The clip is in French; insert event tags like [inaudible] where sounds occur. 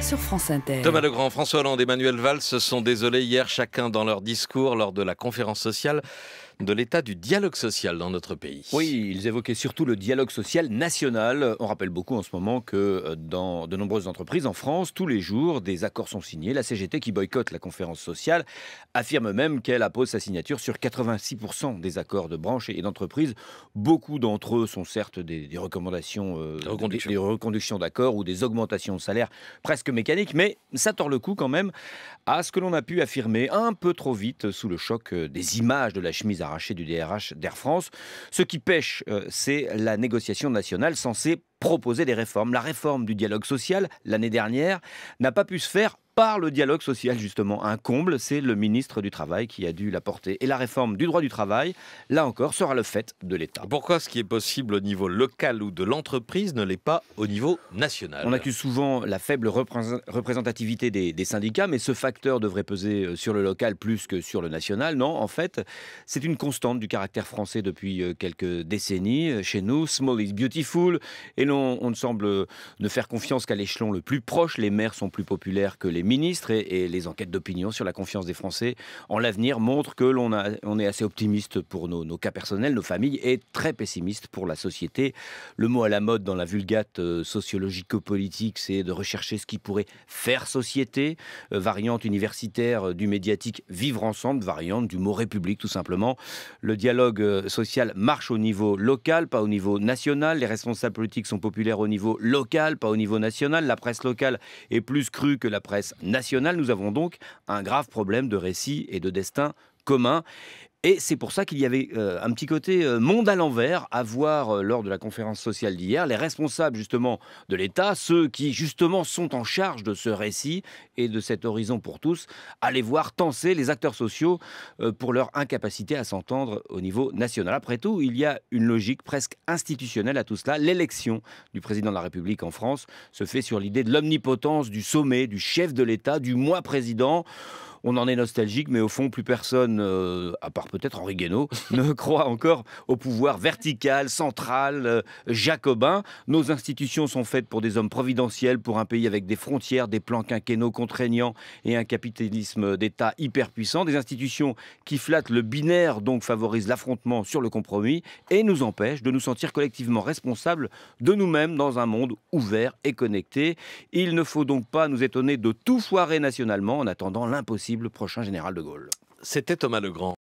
sur France Inter. Thomas Legrand, François Hollande, Emmanuel Valls se sont désolés hier chacun dans leur discours lors de la conférence sociale de l'état du dialogue social dans notre pays. Oui, ils évoquaient surtout le dialogue social national. On rappelle beaucoup en ce moment que euh, dans de nombreuses entreprises en France, tous les jours, des accords sont signés. La CGT, qui boycotte la conférence sociale, affirme même qu'elle appose sa signature sur 86% des accords de branche et d'entreprise. Beaucoup d'entre eux sont certes des, recommandations, euh, des reconductions d'accords ou des augmentations de salaire presque mécaniques, mais ça tord le coup quand même à ce que l'on a pu affirmer un peu trop vite sous le choc euh, des images de la chemise à arraché du DRH d'Air France. Ce qui pêche, euh, c'est la négociation nationale censée proposer des réformes. La réforme du dialogue social, l'année dernière, n'a pas pu se faire par le dialogue social, justement. Un comble, c'est le ministre du Travail qui a dû la porter. Et la réforme du droit du travail, là encore, sera le fait de l'État. Pourquoi ce qui est possible au niveau local ou de l'entreprise ne l'est pas au niveau national On accuse souvent la faible représentativité des, syndicats, mais ce facteur devrait peser euh, sur le local plus que sur le national. Non, en fait, c'est une constante du caractère français depuis euh, quelques décennies. Euh, chez nous, small is beautiful. Et on ne semble ne faire confiance qu'à l'échelon le plus proche. Les maires sont plus populaires que les ministre et, les enquêtes d'opinion sur la confiance des Français en l'avenir montrent que l'on on est assez optimiste pour nos, cas personnels, nos familles, et très pessimiste pour la société. Le mot à la mode dans la vulgate euh, sociologique politique c'est de rechercher ce qui pourrait faire société, euh, variante universitaire euh, du médiatique vivre ensemble, variante du mot république tout simplement. Le dialogue social marche au niveau local, pas au niveau national. Les responsables politiques sont populaires au niveau local, pas au niveau national. La presse locale est plus crue que la presse nationale. Nous avons donc un grave problème de récit et de destin commun. Et c'est pour ça qu'il y avait euh, un petit côté euh, monde à l'envers à voir euh, lors de la conférence sociale d'hier. Les responsables justement de l'État, ceux qui justement sont en charge de ce récit et de cet horizon pour tous, aller voir tenser les acteurs sociaux pour leur incapacité à s'entendre au niveau national. Après tout, il y a une logique presque institutionnelle à tout cela. L'élection du président de la République en France se fait sur l'idée de l'omnipotence du sommet, du chef de l'État, du moi président on en est nostalgique, mais au fond, plus personne, euh, à part peut-être Henri Guénaud, [laughs] ne croit encore au pouvoir vertical, central, euh, jacobin. Nos institutions sont faites pour des hommes providentiels, pour un pays avec des frontières, des plans quinquennaux contraignants et un capitalisme d'État hyper puissant. Des institutions qui flattent le binaire, donc favorisent l'affrontement sur le compromis et nous empêchent de nous sentir collectivement responsables de nous-mêmes dans un monde ouvert et connecté. Il ne faut donc pas nous étonner de tout foirer nationalement en attendant l'impossible prochain général de Gaulle. C'était Thomas Legrand.